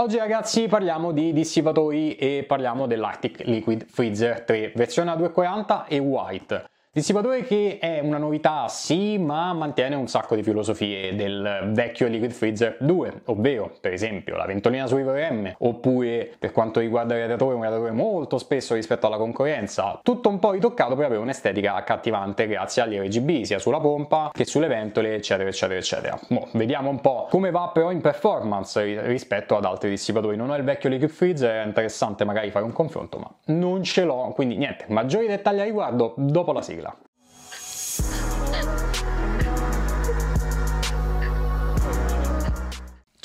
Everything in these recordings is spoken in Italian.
Oggi ragazzi parliamo di dissipatori e parliamo dell'Arctic Liquid Freezer 3 versione A240 e white. Dissipatore che è una novità sì, ma mantiene un sacco di filosofie del vecchio Liquid Freezer 2, ovvero per esempio la ventolina su IVM, oppure per quanto riguarda il radiatore, un radiatore molto spesso rispetto alla concorrenza, tutto un po' ritoccato per avere un'estetica accattivante grazie agli RGB, sia sulla pompa che sulle ventole, eccetera, eccetera, eccetera. Mo, boh, vediamo un po' come va però in performance rispetto ad altri dissipatori. Non ho il vecchio Liquid Freezer, è interessante magari fare un confronto, ma non ce l'ho, quindi niente, maggiori dettagli a riguardo dopo la sigla.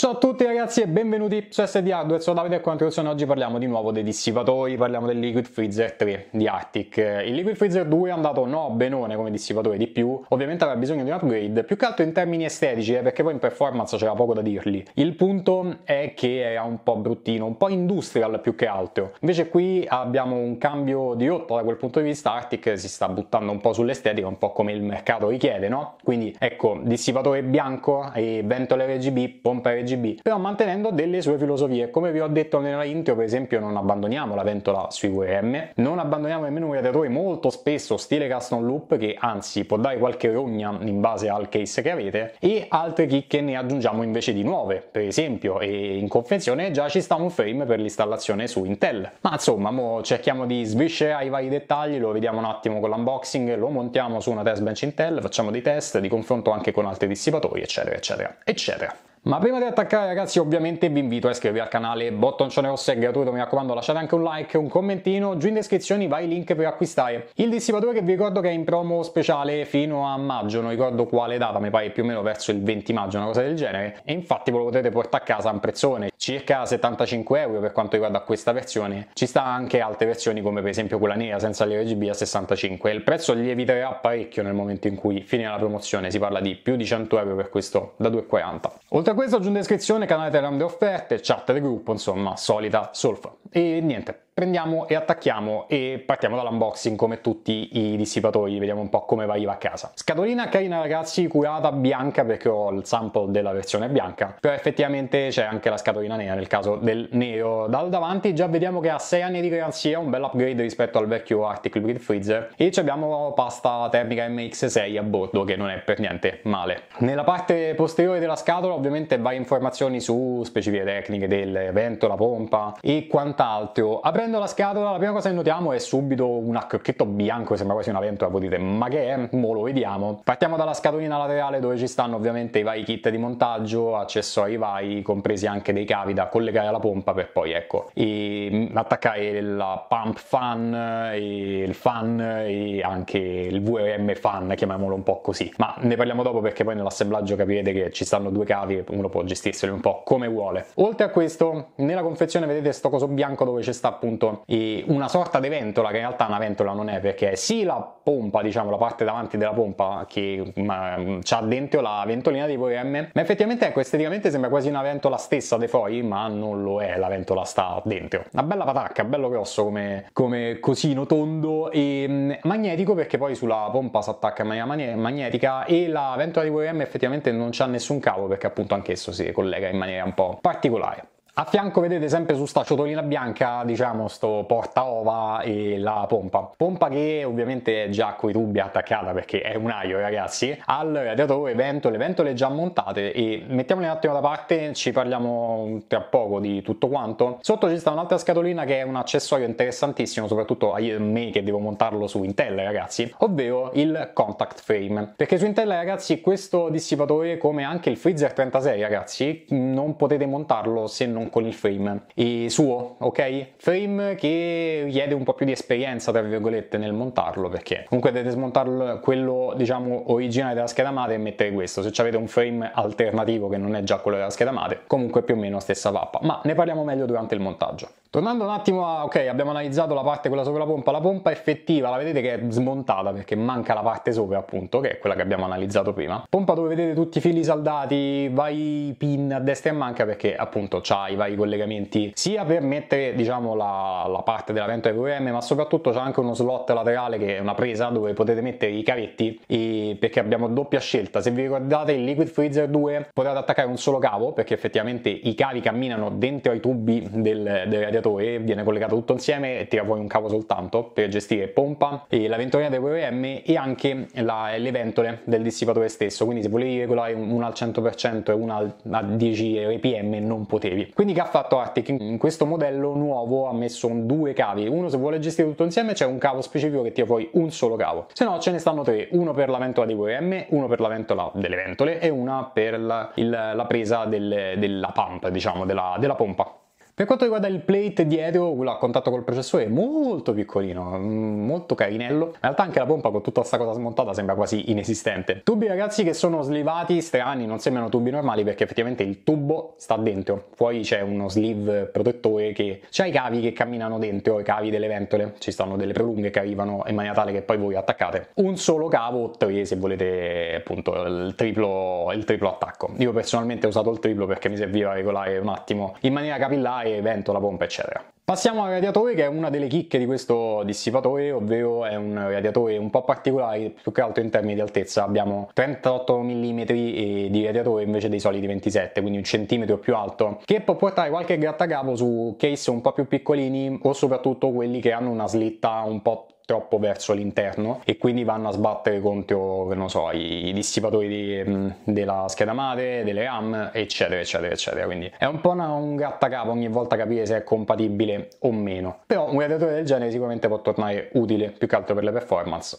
Ciao a tutti ragazzi e benvenuti su SD Hardware, sono Davide e con l'introduzione oggi parliamo di nuovo dei dissipatori, parliamo del Liquid Freezer 3 di Arctic. Eh, il Liquid Freezer 2 è andato no benone come dissipatore di più, ovviamente aveva bisogno di un upgrade, più che altro in termini estetici eh, perché poi in performance c'era poco da dirgli. Il punto è che era un po' bruttino, un po' industrial più che altro. Invece qui abbiamo un cambio di rotta da quel punto di vista, Arctic si sta buttando un po' sull'estetica, un po' come il mercato richiede, no? Quindi ecco, dissipatore bianco e ventole RGB, pompa RGB RGB, però mantenendo delle sue filosofie. Come vi ho detto nella intro, per esempio, non abbandoniamo la ventola sui VM, non abbandoniamo nemmeno un radiatore molto spesso stile custom loop che anzi può dare qualche rogna in base al case che avete e altre chicche ne aggiungiamo invece di nuove, per esempio, e in confezione già ci sta un frame per l'installazione su Intel. Ma insomma, mo cerchiamo di sviscerare i vari dettagli, lo vediamo un attimo con l'unboxing, lo montiamo su una test bench Intel, facciamo dei test di confronto anche con altri dissipatori, eccetera, eccetera, eccetera. Ma prima di attaccare ragazzi ovviamente vi invito a iscrivervi al canale, bottoncione rosso è gratuito, mi raccomando lasciate anche un like, un commentino, giù in descrizione vai il link per acquistare il dissipatore che vi ricordo che è in promo speciale fino a maggio, non ricordo quale data, mi pare più o meno verso il 20 maggio, una cosa del genere, e infatti ve lo potete portare a casa a un prezzone, circa 75 euro per quanto riguarda questa versione, ci sta anche altre versioni come per esempio quella nera senza gli RGB a 65, il prezzo lieviterà parecchio nel momento in cui finirà la promozione, si parla di più di 100 euro per questo da 2,40. Oltre a questo aggiungo in descrizione canale Telegram di offerte, chat del gruppo, insomma, solita solfa. E niente, prendiamo e attacchiamo e partiamo dall'unboxing come tutti i dissipatori, vediamo un po' come va a casa. Scatolina carina ragazzi, curata bianca perché ho il sample della versione bianca, però effettivamente c'è anche la scatolina nera nel caso del nero. Dal davanti già vediamo che ha 6 anni di garanzia, un bel upgrade rispetto al vecchio Arctic Liquid Freezer e abbiamo pasta termica MX6 a bordo che non è per niente male. Nella parte posteriore della scatola ovviamente varie informazioni su specifiche tecniche del vento, la pompa e quant'altro. Avrei aprendo la scatola la prima cosa che notiamo è subito un accocchetto bianco, sembra quasi una ventola, eh, voi dite ma che è? Mo lo vediamo. Partiamo dalla scatolina laterale dove ci stanno ovviamente i vari kit di montaggio, accesso ai vai, compresi anche dei cavi da collegare alla pompa per poi ecco e attaccare il pump fan, il fan e anche il VRM fan, chiamiamolo un po' così. Ma ne parliamo dopo perché poi nell'assemblaggio capirete che ci stanno due cavi, e uno può gestirseli un po' come vuole. Oltre a questo, nella confezione vedete sto coso bianco dove ci sta appunto appunto una sorta di ventola che in realtà una ventola non è perché è sì la pompa diciamo la parte davanti della pompa che ha dentro la ventolina di M ma effettivamente ecco esteticamente sembra quasi una ventola stessa dei foil ma non lo è la ventola sta dentro una bella patacca bello grosso come, come cosino tondo e magnetico perché poi sulla pompa si attacca in maniera mani- magnetica e la ventola di VM effettivamente non c'ha nessun cavo perché appunto anch'esso si collega in maniera un po' particolare a fianco vedete sempre su sta ciotolina bianca, diciamo, sto porta ova e la pompa. Pompa che ovviamente è già coi tubi attaccata perché è un aio, ragazzi, al radiatore ventole, ventole già montate e mettiamole un attimo da parte, ci parliamo tra poco di tutto quanto. Sotto ci sta un'altra scatolina che è un accessorio interessantissimo, soprattutto a me che devo montarlo su Intel, ragazzi, ovvero il contact frame. Perché su Intel, ragazzi, questo dissipatore, come anche il Freezer 36, ragazzi, non potete montarlo se non con, con il frame e suo, ok? Frame che richiede un po' più di esperienza, tra virgolette, nel montarlo, perché comunque dovete smontarlo quello, diciamo, originale della scheda madre e mettere questo. Se avete un frame alternativo che non è già quello della scheda madre, comunque più o meno stessa pappa, ma ne parliamo meglio durante il montaggio. Tornando un attimo a, ok, abbiamo analizzato la parte quella sopra la pompa, la pompa effettiva la vedete che è smontata perché manca la parte sopra appunto, che è quella che abbiamo analizzato prima. Pompa dove vedete tutti i fili saldati, vai pin a destra e a manca perché appunto c'ha i vari collegamenti sia per mettere diciamo la, la parte della vento VM ma soprattutto c'è anche uno slot laterale che è una presa dove potete mettere i cavetti e, perché abbiamo doppia scelta. Se vi ricordate il Liquid Freezer 2 potete attaccare un solo cavo perché effettivamente i cavi camminano dentro ai tubi del, del e viene collegato tutto insieme e tira fuori un cavo soltanto per gestire pompa e la ventolina del VRM e anche la, le ventole del dissipatore stesso, quindi se volevi regolare una al 100% e una a 10 rpm non potevi. Quindi che ha fatto Arctic? In questo modello nuovo ha messo due cavi, uno se vuole gestire tutto insieme c'è un cavo specifico che tira fuori un solo cavo, se no ce ne stanno tre, uno per la ventola di VM, uno per la ventola delle ventole e una per la, il, la presa del, della pump, diciamo, della, della pompa. Per quanto riguarda il plate dietro, quello a contatto col processore, è molto piccolino, mm, molto carinello. In realtà anche la pompa con tutta questa cosa smontata sembra quasi inesistente. Tubi ragazzi che sono slivati, strani, non sembrano tubi normali perché effettivamente il tubo sta dentro. Fuori c'è uno sleeve protettore che c'ha i cavi che camminano dentro, i cavi delle ventole. Ci stanno delle prolunghe che arrivano in maniera tale che poi voi attaccate. Un solo cavo, o tre se volete appunto il triplo, il triplo attacco. Io personalmente ho usato il triplo perché mi serviva a regolare un attimo in maniera capillare fai vento la pompa eccetera. Passiamo al radiatore che è una delle chicche di questo dissipatore, ovvero è un radiatore un po' particolare, più che altro in termini di altezza. Abbiamo 38 mm eh, di radiatore invece dei soliti 27, quindi un centimetro più alto, che può portare qualche grattacapo su case un po' più piccolini o soprattutto quelli che hanno una slitta un po' troppo verso l'interno e quindi vanno a sbattere contro, non so, i dissipatori di, della scheda madre, delle RAM, eccetera, eccetera, eccetera. Quindi è un po' una, un grattacapo ogni volta capire se è compatibile o meno. Però un radiatore del genere sicuramente può tornare utile più che altro per le performance,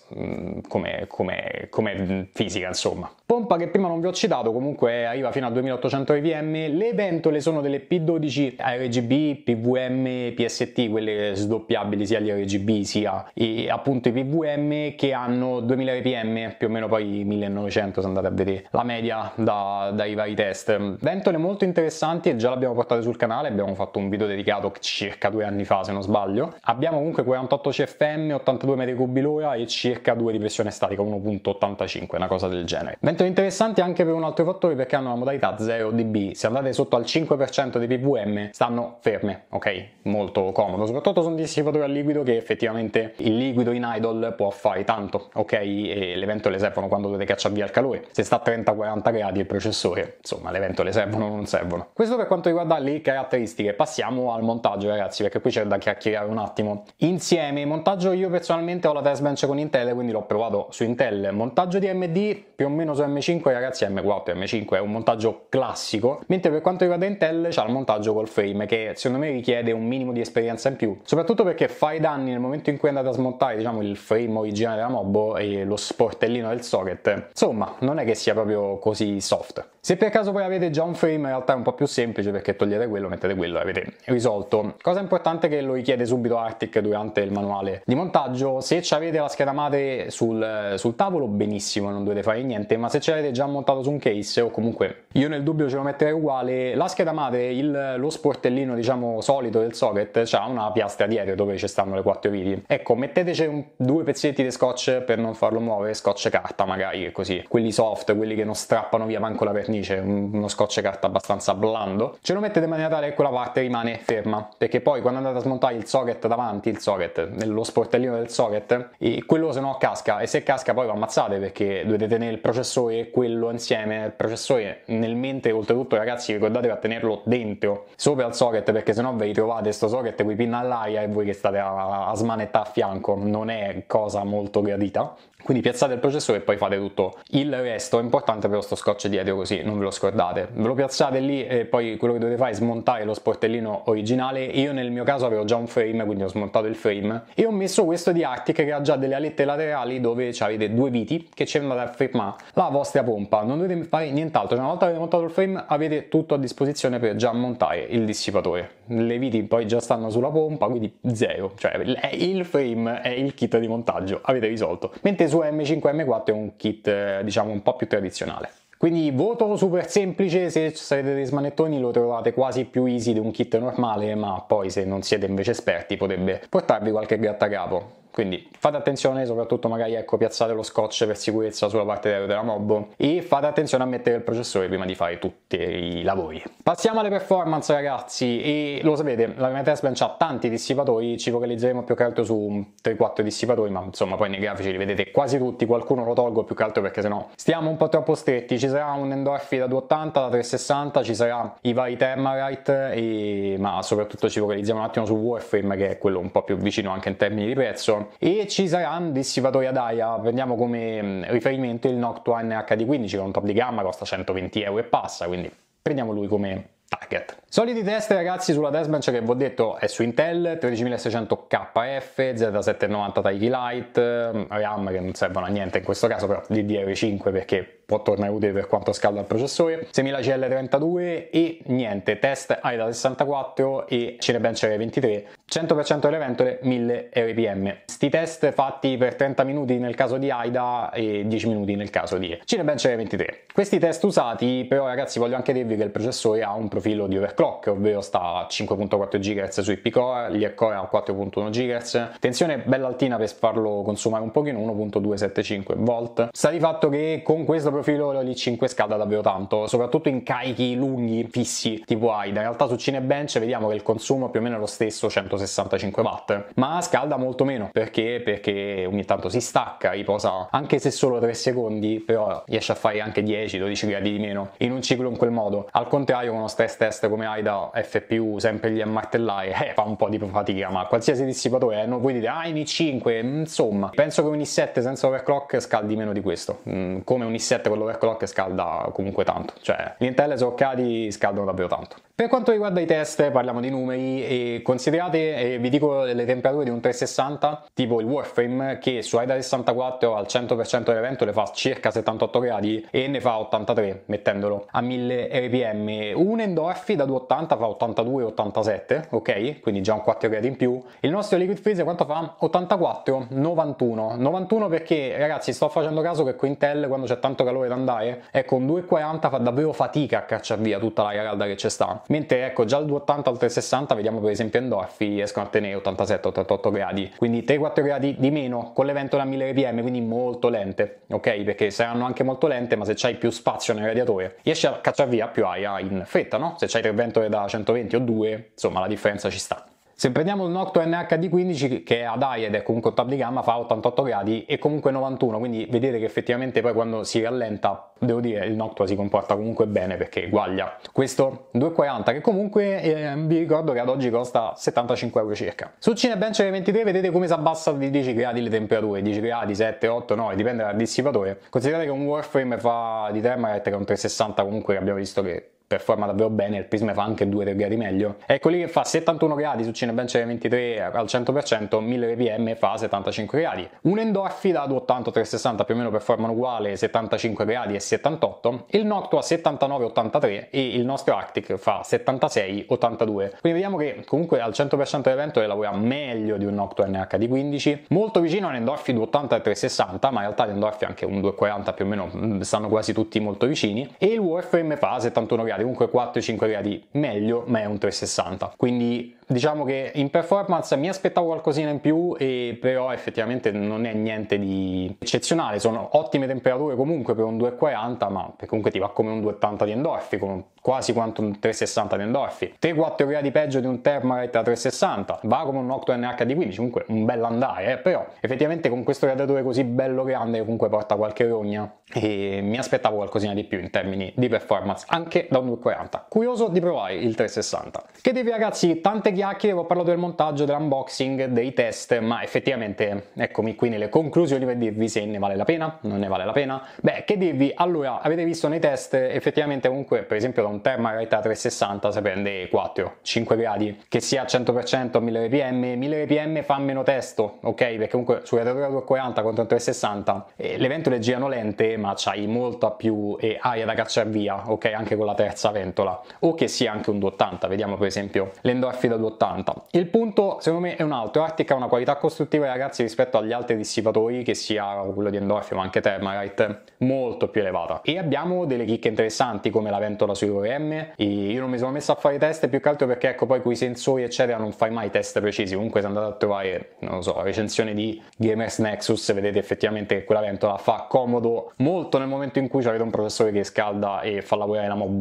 come, come, come fisica, insomma. Pompa che prima non vi ho citato, comunque arriva fino a 2800 rpm. Le ventole sono delle P12 RGB, PVM, PST, quelle sdoppiabili sia gli RGB sia i appunto i PVM che hanno 2000 RPM, più o meno poi 1900 se andate a vedere la media da, dai vari test. Ventole molto interessanti e già l'abbiamo portate sul canale, abbiamo fatto un video dedicato circa due anni fa se non sbaglio. Abbiamo comunque 48 CFM, 82 m3 l'ora e circa 2 di pressione statica, 1.85, una cosa del genere. Ventole interessanti anche per un altro fattore perché hanno la modalità 0 dB, se andate sotto al 5% dei PVM stanno ferme, ok? Molto comodo, soprattutto su un dissipatore a liquido che effettivamente il liquido liquido in idle può fare tanto, ok? E le ventole servono quando dovete cacciare via il calore. Se sta a 30-40 gradi il processore, insomma, le ventole servono o non servono. Questo per quanto riguarda le caratteristiche. Passiamo al montaggio, ragazzi, perché qui c'è da chiacchierare un attimo. Insieme, montaggio io personalmente ho la test bench con Intel, quindi l'ho provato su Intel. Montaggio di AMD più o meno su M5, ragazzi, M4 M5 è un montaggio classico, mentre per quanto riguarda Intel c'ha il montaggio col frame che secondo me richiede un minimo di esperienza in più, soprattutto perché fai danni nel momento in cui andate a smontare smontare diciamo, il frame originale della Mobo e lo sportellino del socket, insomma non è che sia proprio così soft. Se per caso voi avete già un frame in realtà è un po' più semplice perché togliete quello, mettete quello e avete risolto. Cosa importante che lo richiede subito Arctic durante il manuale di montaggio, se avete la scheda madre sul, sul tavolo benissimo, non dovete fare niente, ma se ce l'avete già montato su un case o comunque io nel dubbio ce lo metterei uguale, la scheda madre, il, lo sportellino diciamo solito del socket ha una piastra dietro dove ci stanno le quattro viti. Ecco, metteteci un, due pezzetti di scotch per non farlo muovere, scotch carta magari, così, quelli soft, quelli che non strappano via manco la vernice vernice, uno scotch carta abbastanza blando, ce lo mettete in maniera tale che quella parte rimane ferma, perché poi quando andate a smontare il socket davanti, il socket, nello sportellino del socket, quello se no casca e se casca poi lo ammazzate perché dovete tenere il processore e quello insieme, il processore nel mente oltretutto ragazzi ricordatevi a tenerlo dentro, sopra il socket perché se no vi ritrovate sto socket qui pinna all'aria e voi che state a, a smanettare a fianco, non è cosa molto gradita. Quindi piazzate il processore e poi fate tutto. Il resto è importante per lo scotch dietro così, non ve lo scordate. Ve lo piazzate lì e poi quello che dovete fare è smontare lo sportellino originale. Io nel mio caso avevo già un frame, quindi ho smontato il frame e ho messo questo di Arctic che ha già delle alette laterali dove avete due viti che ci andate a fermare la vostra pompa. Non dovete fare nient'altro, cioè, una volta che avete montato il frame avete tutto a disposizione per già montare il dissipatore. Le viti poi già stanno sulla pompa, quindi zero. Cioè il frame è il kit di montaggio, avete risolto. Mentre suo M5M4 è un kit eh, diciamo un po' più tradizionale. Quindi voto super semplice, se sarete dei smanettoni lo trovate quasi più easy di un kit normale, ma poi se non siete invece esperti potrebbe portarvi qualche grattacapo. Quindi fate attenzione, soprattutto magari ecco, piazzate lo scotch per sicurezza sulla parte della mob e fate attenzione a mettere il processore prima di fare tutti i lavori. Passiamo alle performance ragazzi e lo sapete, la mia Testbench ha tanti dissipatori, ci focalizzeremo più che altro su 3-4 dissipatori, ma insomma poi nei grafici li vedete quasi tutti, qualcuno lo tolgo più che altro perché sennò stiamo un po' troppo stretti, ci sarà un Endorphy da 280, da 360, ci sarà i vari Thermarite e... ma soprattutto ci focalizziamo un attimo su Warframe che è quello un po' più vicino anche in termini di prezzo e ci saranno dissipatori ad aria, prendiamo come mm, riferimento il Nocturne HD15 che è un top di gamma costa 120 euro e passa quindi prendiamo lui come target. Soliti test ragazzi sulla testbench che vi ho detto è su Intel 13600KF, Z790 Tiky Lite, mm, RAM che non servono a niente in questo caso però DDR5 perché può tornare utile per quanto scalda il processore, 6000CL32 e niente, test AIDA 64 e Cinebench 23 100% delle ventole 1000 rpm. Sti test fatti per 30 minuti nel caso di AIDA e 10 minuti nel caso di Cinebench 23. Questi test usati però ragazzi voglio anche dirvi che il processore ha un profilo di overclock, ovvero sta a 5.4 GHz sui P-Core, gli E-Core a 4.1 GHz, tensione bella altina per farlo consumare un pochino, 1.275 volt. Sta di fatto che con questo profilo l'I5 scada davvero tanto, soprattutto in carichi lunghi, fissi, tipo AIDA. In realtà su Cinebench vediamo che il consumo è più o meno lo stesso, 160 65 watt, ma scalda molto meno perché? Perché ogni tanto si stacca, riposa anche se solo 3 secondi, però riesce a fare anche 10-12 gradi di meno in un ciclo in quel modo. Al contrario, uno stress test come AIDA FPU, sempre lì a martellare, eh, fa un po' di fatica, ma qualsiasi dissipatore, eh, non voi dite, ah, in i5, insomma, penso che un i7 senza overclock scaldi meno di questo, mm, come un i7 con l'overclock scalda comunque tanto, cioè gli Intel soccati scaldano davvero tanto. Per quanto riguarda i test, parliamo di numeri e considerate, eh, vi dico le temperature di un 360, tipo il Warframe, che su AIDA 64 al 100% dell'evento le fa circa 78 gradi e ne fa 83 mettendolo a 1000 rpm. Un Endorphy da 280 fa 82-87, ok? Quindi già un 4 gradi in più. Il nostro Liquid Freezer quanto fa? 84-91. 91 perché, ragazzi, sto facendo caso che con Intel, quando c'è tanto calore da andare, ecco, un 240 fa davvero fatica a cacciar via tutta l'aria calda che c'è sta. Mentre ecco già al 280 al 360 vediamo per esempio Endorfi riescono a tenere 87-88 gradi, quindi 3-4 gradi di meno con le ventole a 1000 rpm, quindi molto lente, ok? Perché saranno anche molto lente, ma se c'hai più spazio nel radiatore riesci a cacciare via più aria in fretta, no? Se c'hai tre ventole da 120 o 2, insomma la differenza ci sta. Se prendiamo il Nocto NHD15 che è ad AI ed è comunque un top di gamma fa 88 gradi e comunque 91, quindi vedete che effettivamente poi quando si rallenta, devo dire, il Noctua si comporta comunque bene perché guaglia. Questo 240 che comunque eh, vi ricordo che ad oggi costa 75 euro circa. Su Cinebench 23 vedete come si abbassa di 10 gradi le temperature, 10 gradi, 7, 8, 9, dipende dal dissipatore. Considerate che un Warframe fa di Thermarite che è un 360 comunque abbiamo visto che performa davvero bene, il Prisma fa anche 2-3 gradi meglio. Ecco lì che fa 71 gradi su Cinebench 23 al 100%, 1000 rpm fa 75 gradi. Un Endorphy da 280 360 più o meno performano uguale 75 gradi e 78, il Noctua 79-83 e il nostro Arctic fa 76-82. Quindi vediamo che comunque al 100% dell'evento lavora meglio di un Noctua NHD15, molto vicino a un Endorphy 280 e 360, ma in realtà gli l'Endorphy anche un 240 più o meno mm, stanno quasi tutti molto vicini, e il Warframe fa 71 gradi comunque 4-5 gradi meglio, ma è un 360. Quindi diciamo che in performance mi aspettavo qualcosina in più, però effettivamente non è niente di eccezionale. Sono ottime temperature comunque per un 2,40, ma comunque ti va come un 2,80 di Endorfi, quasi quanto un 3,60 di Endorfi. 3-4 gradi peggio di un Thermarite a 3,60, va come un Octo NHD15, comunque un bel andare, eh? però effettivamente con questo radiatore così bello grande comunque porta qualche rogna e mi aspettavo qualcosina di più in termini di performance, anche da un 240. Curioso di provare il 360. Che devi ragazzi, tante chiacchiere, ho parlato del montaggio, dell'unboxing, dei test, ma effettivamente eccomi qui nelle conclusioni per dirvi se ne vale la pena, non ne vale la pena. Beh, che dirvi, allora, avete visto nei test, effettivamente comunque, per esempio da un Thermarite 360 si prende 4, 5 gradi, che sia a 100% 1000 rpm, 1000 rpm fa meno testo, ok? Perché comunque su radiatore 240 contro un 360 eh, le ventole girano lente, ma c'hai molta più eh, aria da cacciare via, ok? Anche con la terza terza ventola o che sia anche un 280, vediamo per esempio l'endorfi da 280. Il punto secondo me è un altro, Arctic ha una qualità costruttiva ragazzi rispetto agli altri dissipatori che sia quello di endorfi ma anche Thermarite molto più elevata e abbiamo delle chicche interessanti come la ventola sui ORM, io non mi sono messo a fare i test più che altro perché ecco poi con i sensori eccetera non fai mai test precisi, comunque se andate a trovare non lo so, recensione di Gamers Nexus vedete effettivamente che quella ventola fa comodo molto nel momento in cui avete un processore che scalda e fa lavorare la mob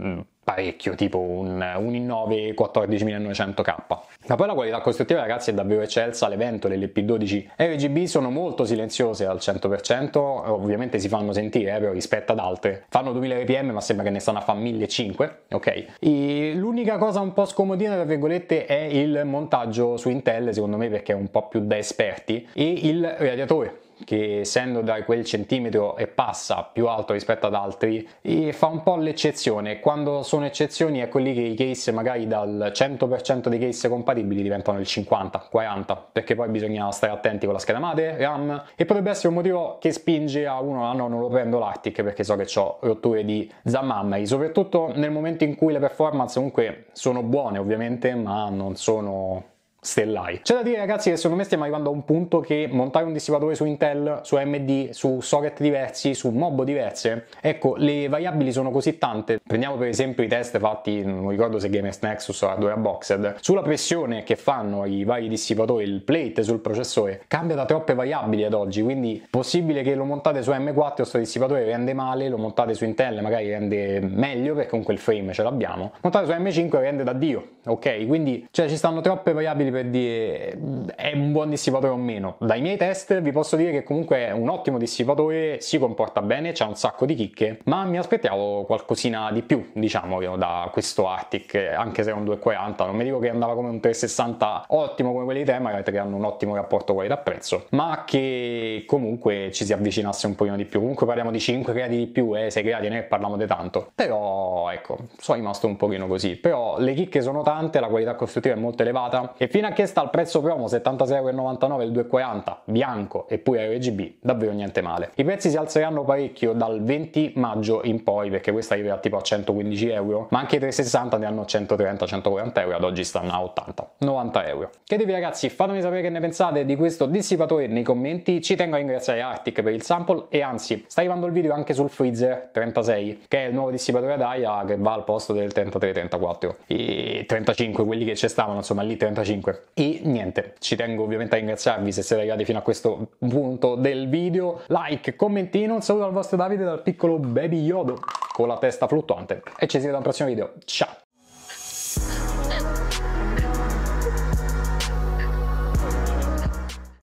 Mm, parecchio, tipo un, un i9 14900K. Ma poi la qualità costruttiva ragazzi è davvero eccelsa, le ventole, le P12 RGB sono molto silenziose al 100%, ovviamente si fanno sentire eh, però rispetto ad altre, fanno 2000 rpm ma sembra che ne stanno a fare 1500, ok? E l'unica cosa un po' scomodina tra virgolette è il montaggio su Intel secondo me perché è un po' più da esperti e il radiatore che essendo da quel centimetro e passa più alto rispetto ad altri, fa un po' l'eccezione. Quando sono eccezioni è quelli che i case magari dal 100% dei case compatibili diventano il 50, 40, perché poi bisogna stare attenti con la scheda madre, RAM e potrebbe essere un motivo che spinge a uno, ah no, non lo prendo l'Arctic perché so che ho rotture di zammammeri, soprattutto nel momento in cui le performance comunque sono buone ovviamente, ma non sono stellari. C'è da dire ragazzi che secondo me stiamo arrivando a un punto che montare un dissipatore su Intel, su AMD, su socket diversi, su mob diverse, ecco le variabili sono così tante. Prendiamo per esempio i test fatti, non ricordo se Games Nexus o Hardware Boxed, sulla pressione che fanno i vari dissipatori, il plate sul processore, cambia da troppe variabili ad oggi, quindi possibile che lo montate su M4 questo dissipatore rende male, lo montate su Intel magari rende meglio perché con quel frame ce l'abbiamo, montate su M5 rende da Dio, ok? Quindi cioè, ci stanno troppe variabili per per dire è un buon dissipatore o meno. Dai miei test vi posso dire che comunque è un ottimo dissipatore, si comporta bene, ha un sacco di chicche, ma mi aspettavo qualcosina di più, diciamo, io, da questo Arctic, anche se è un 240, non mi dico che andava come un 360 ottimo come quelli di Temaret che hanno un ottimo rapporto qualità-prezzo, ma che comunque ci si avvicinasse un pochino di più. Comunque parliamo di 5 gradi di più, eh, 6 gradi, ne parliamo di tanto. Però ecco, sono rimasto un pochino così, però le chicche sono tante, la qualità costruttiva è molto elevata e Fino a che sta al prezzo promo 76,99€ il 240, bianco e pure RGB, davvero niente male. I prezzi si alzeranno parecchio dal 20 maggio in poi, perché questa arriverà tipo a 115 euro, ma anche i 360 ne hanno 130-140 euro, ad oggi stanno a 80, 90 euro. Che dire ragazzi, fatemi sapere che ne pensate di questo dissipatore nei commenti, ci tengo a ringraziare Arctic per il sample e anzi, sta arrivando il video anche sul Freezer 36, che è il nuovo dissipatore ad aria che va al posto del 33-34 i 35, quelli che ci stavano, insomma lì 35 5. E niente, ci tengo ovviamente a ringraziarvi se siete arrivati fino a questo punto del video. Like, commentino, un saluto al vostro Davide dal piccolo Baby Yodo con la testa fluttuante e ci si vede al prossimo video. Ciao!